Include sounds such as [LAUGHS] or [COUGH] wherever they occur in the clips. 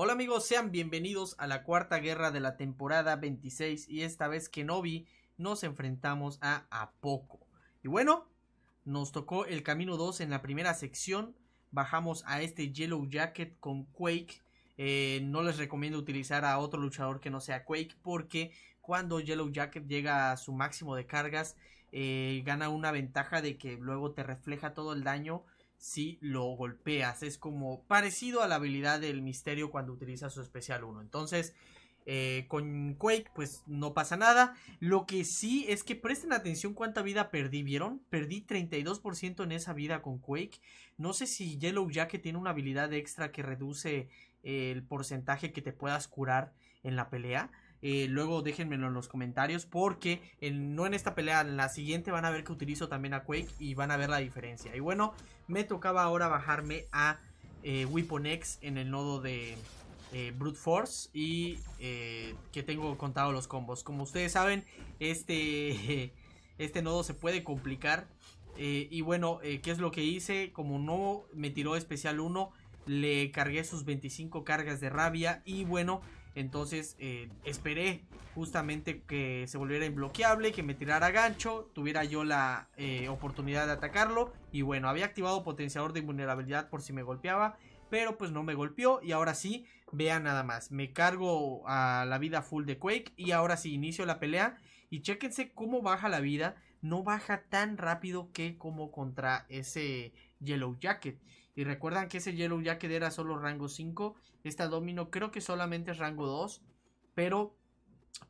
Hola amigos, sean bienvenidos a la cuarta guerra de la temporada 26 y esta vez Kenobi nos enfrentamos a Apoco. Y bueno, nos tocó el camino 2 en la primera sección, bajamos a este Yellow Jacket con Quake. Eh, no les recomiendo utilizar a otro luchador que no sea Quake porque cuando Yellow Jacket llega a su máximo de cargas eh, gana una ventaja de que luego te refleja todo el daño si lo golpeas. Es como parecido a la habilidad del misterio cuando utiliza su especial 1. Entonces, eh, con Quake, pues no pasa nada. Lo que sí es que presten atención cuánta vida perdí, ¿vieron? Perdí 32% en esa vida con Quake. No sé si Yellow que tiene una habilidad extra que reduce el porcentaje que te puedas curar en la pelea. Eh, luego déjenmelo en los comentarios porque no en esta pelea, en la siguiente van a ver que utilizo también a Quake y van a ver la diferencia. Y bueno, me tocaba ahora bajarme a eh, Weaponex en el nodo de eh, Brute Force y eh, que tengo contado los combos. Como ustedes saben, este, [LAUGHS] este nodo se puede complicar. y bueno, ¿qué es lo que hice? Como no me tiró especial 1, le cargué sus 25 cargas de rabia y bueno... Entonces eh, esperé justamente que se volviera inbloqueable que me tirara gancho, tuviera yo la eh, oportunidad de atacarlo. Y bueno, había activado potenciador de invulnerabilidad por si me golpeaba, pero pues no me golpeó. Y ahora sí, vean nada más, me cargo a la vida full de Quake y ahora sí inicio la pelea. Y chéquense cómo baja la vida, no baja tan rápido que como contra ese Yellow Jacket. Y recuerdan que ese Yellow Jacket era solo rango 5 esta Domino creo que solamente es rango 2, pero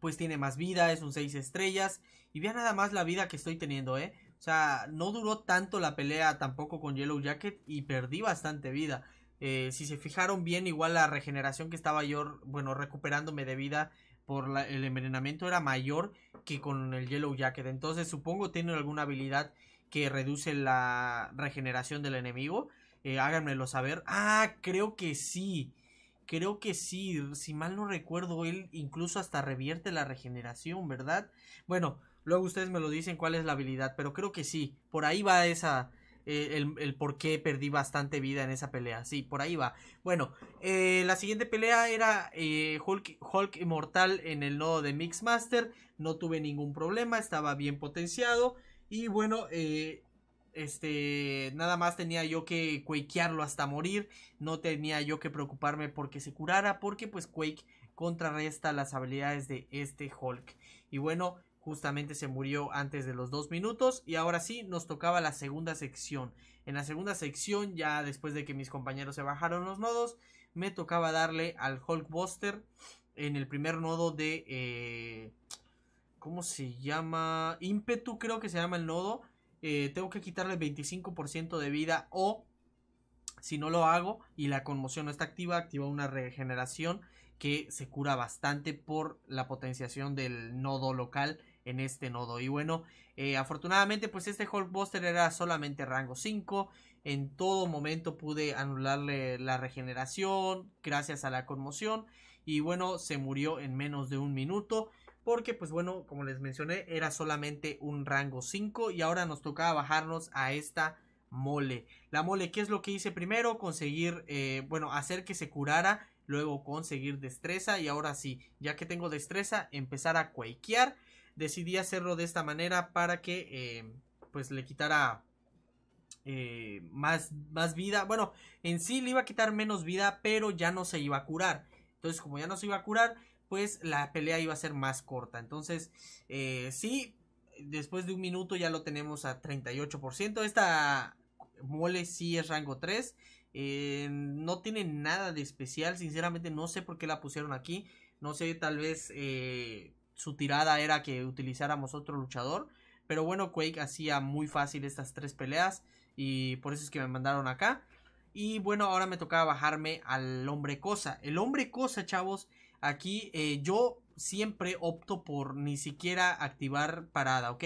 pues tiene más vida, es un 6 estrellas. Y vea nada más la vida que estoy teniendo, ¿eh? O sea, no duró tanto la pelea tampoco con Yellow Jacket y perdí bastante vida. Eh, si se fijaron bien, igual la regeneración que estaba yo, bueno, recuperándome de vida por el envenenamiento era mayor que con el Yellow Jacket. Entonces supongo tiene alguna habilidad que reduce la regeneración del enemigo. Eh, háganmelo saber. Ah, creo que sí creo que sí, si mal no recuerdo, él incluso hasta revierte la regeneración, ¿verdad? Bueno, luego ustedes me lo dicen cuál es la habilidad, pero creo que sí, por ahí va esa, eh, el, por qué perdí bastante vida en esa pelea, sí, por ahí va. Bueno, eh, la siguiente pelea era eh, Hulk, Hulk Inmortal en el nodo de Mixmaster, no tuve ningún problema, estaba bien potenciado y bueno, eh, este, nada más tenía yo que quakearlo hasta morir. No tenía yo que preocuparme porque se curara. Porque pues Quake contrarresta las habilidades de este Hulk. Y bueno, justamente se murió antes de los dos minutos. Y ahora sí, nos tocaba la segunda sección. En la segunda sección, ya después de que mis compañeros se bajaron los nodos, me tocaba darle al hulk buster en el primer nodo de... Eh, ¿Cómo se llama? Impetu creo que se llama el nodo. Eh, tengo que quitarle el 25% de vida o si no lo hago y la conmoción no está activa, activa una regeneración que se cura bastante por la potenciación del nodo local en este nodo. Y bueno, eh, afortunadamente pues este Hulkbuster era solamente rango 5. En todo momento pude anularle la regeneración gracias a la conmoción. Y bueno, se murió en menos de un minuto porque pues bueno, como les mencioné, era solamente un rango 5 y ahora nos tocaba bajarnos a esta mole. La mole, ¿qué es lo que hice primero? Conseguir, eh, bueno, hacer que se curara, luego conseguir destreza y ahora sí, ya que tengo destreza, empezar a cuequear. Decidí hacerlo de esta manera para que eh, pues le quitara eh, más, más vida. Bueno, en sí le iba a quitar menos vida, pero ya no se iba a curar. Entonces, como ya no se iba a curar, pues la pelea iba a ser más corta. Entonces, eh, sí, después de un minuto ya lo tenemos a 38%. Esta mole sí es rango 3. Eh, no tiene nada de especial, sinceramente no sé por qué la pusieron aquí. No sé, tal vez eh, su tirada era que utilizáramos otro luchador. Pero bueno, Quake hacía muy fácil estas tres peleas y por eso es que me mandaron acá. Y bueno, ahora me tocaba bajarme al hombre cosa. El hombre cosa, chavos, Aquí eh, yo siempre opto por ni siquiera activar parada, ¿ok?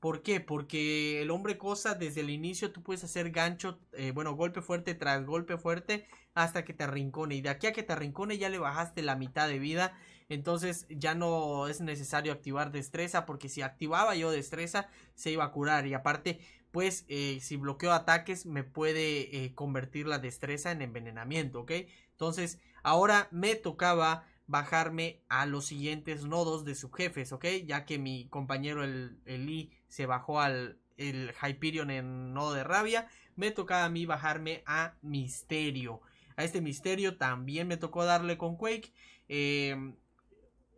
¿Por qué? Porque el hombre cosa desde el inicio tú puedes hacer gancho, eh, bueno, golpe fuerte tras golpe fuerte hasta que te arrincone. Y de aquí a que te arrincone ya le bajaste la mitad de vida. Entonces ya no es necesario activar destreza porque si activaba yo destreza se iba a curar. Y aparte, pues eh, si bloqueo ataques me puede convertir la destreza en envenenamiento, ¿ok? Entonces ahora me tocaba bajarme a los siguientes nodos de subjefes, ¿ok? Ya que mi compañero el, el se bajó al el Hyperion en nodo de rabia, me tocaba a mí bajarme a Misterio. A este Misterio también me tocó darle con Quake. Em,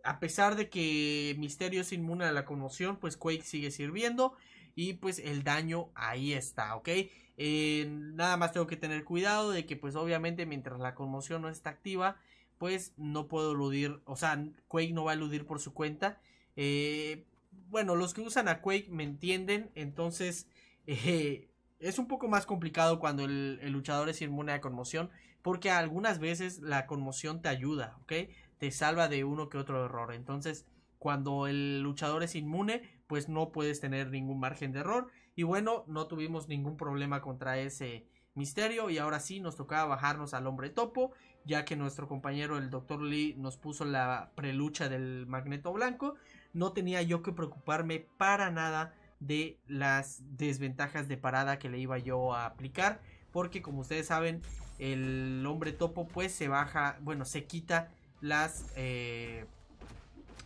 a pesar de que Misterio es inmune a la conmoción, pues Quake sigue sirviendo y pues el daño ahí está, ¿ok? Eh, nada más tengo que tener cuidado de que pues obviamente mientras la conmoción no está activa, pues no puedo eludir, o sea, Quake no va a eludir por su cuenta. Eh, bueno, los que usan a Quake me entienden, entonces [LAUGHS] eh, es un poco más complicado cuando el, luchador es inmune a conmoción, porque algunas veces la conmoción te ayuda, ¿ok? Te salva de uno que otro error. Entonces, cuando el luchador es inmune, pues no puedes tener ningún margen de error. Y bueno, no tuvimos ningún problema contra ese misterio y ahora sí nos tocaba bajarnos al hombre topo ya que nuestro compañero el doctor Lee nos puso la prelucha del magneto blanco, no tenía yo que preocuparme para nada de las desventajas de parada que le iba yo a aplicar, porque como ustedes saben, el hombre topo pues se baja, bueno, se quita las eh,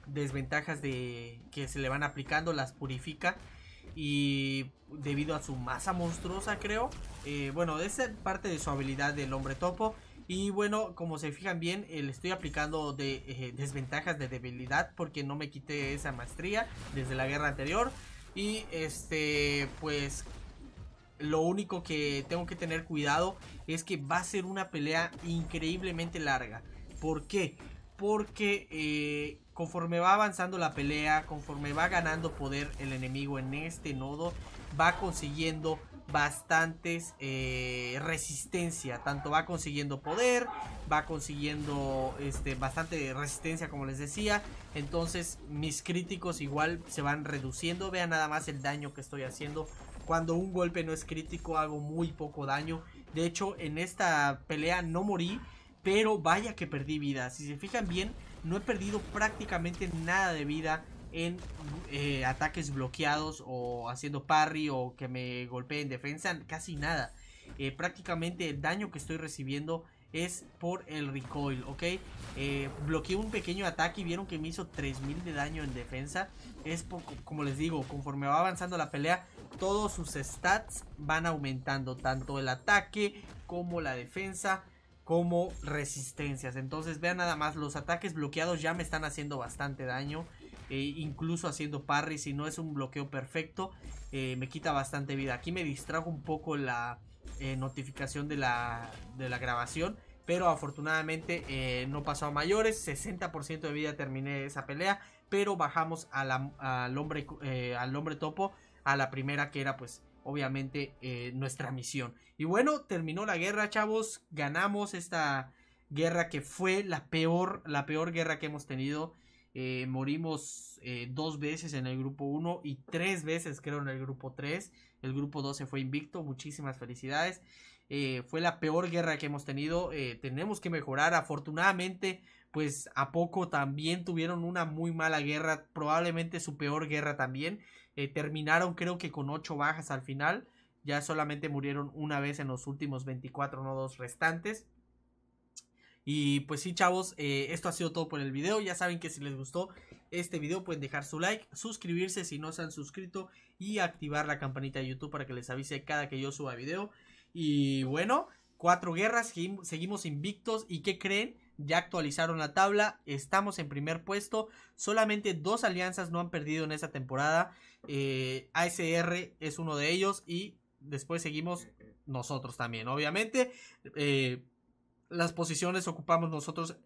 desventajas de que se le van aplicando, las purifica y debido a su masa monstruosa creo, eh, bueno, esa es parte de su habilidad del hombre topo, y bueno, como se fijan bien, eh, le estoy aplicando de, eh, desventajas de debilidad porque no me quité esa maestría desde la guerra anterior. Y este, pues lo único que tengo que tener cuidado es que va a ser una pelea increíblemente larga. ¿Por qué? Porque eh, conforme va avanzando la pelea, conforme va ganando poder el enemigo en este nodo, va consiguiendo bastantes eh, resistencia. Tanto va consiguiendo poder, va consiguiendo este, bastante resistencia, como les decía. Entonces mis críticos igual se van reduciendo. Vean nada más el daño que estoy haciendo. Cuando un golpe no es crítico hago muy poco daño. De hecho en esta pelea no morí. Pero vaya que perdí vida. Si se fijan bien, no he perdido prácticamente nada de vida en eh, ataques bloqueados o haciendo parry o que me golpee en defensa, casi nada. Eh, prácticamente el daño que estoy recibiendo es por el recoil, ¿ok? Eh, bloqueé un pequeño ataque y vieron que me hizo 3000 de daño en defensa. Es como les digo, conforme va avanzando la pelea, todos sus stats van aumentando, tanto el ataque como la defensa como resistencias. Entonces vean nada más, los ataques bloqueados ya me están haciendo bastante daño. Eh, incluso haciendo parry, si no es un bloqueo perfecto, eh, me quita bastante vida. Aquí me distrajo un poco la eh, notificación de la, de la grabación, pero afortunadamente no pasó a mayores, 60% de vida terminé esa pelea, pero bajamos al, hombre, al hombre topo a la primera que era pues obviamente nuestra misión. Y bueno, terminó la guerra, chavos. Ganamos esta guerra que fue la peor, la peor guerra que hemos tenido eh, morimos eh, dos veces en el grupo 1 y tres veces creo en el grupo 3. El grupo 2 se fue invicto, muchísimas felicidades. Eh, fue la peor guerra que hemos tenido, tenemos que mejorar. Afortunadamente, pues a poco también tuvieron una muy mala guerra, probablemente su peor guerra también. terminaron creo que con ocho bajas al final, ya solamente murieron una vez en los últimos 24 nodos restantes. Y pues sí, chavos, eh, esto ha sido todo por el video. Ya saben que si les gustó este video pueden dejar su like, suscribirse si no se han suscrito y activar la campanita de YouTube para que les avise cada que yo suba video. Y bueno, cuatro guerras, seguimos invictos y ¿qué creen? Ya actualizaron la tabla, estamos en primer puesto, solamente dos alianzas no han perdido en esta temporada, eh, ASR es uno de ellos y después seguimos nosotros también, obviamente. Eh, las posiciones ocupamos nosotros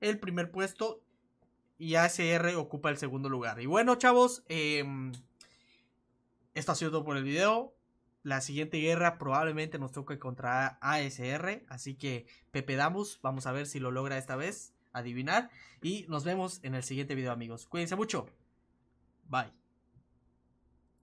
el primer puesto y ASR ocupa el segundo lugar. Y bueno, chavos, em, esto ha sido todo por el video. La siguiente guerra probablemente nos toque contra ASR, así que pepedamos vamos a ver si lo logra esta vez adivinar. Y nos vemos en el siguiente video, amigos. Cuídense mucho. Bye.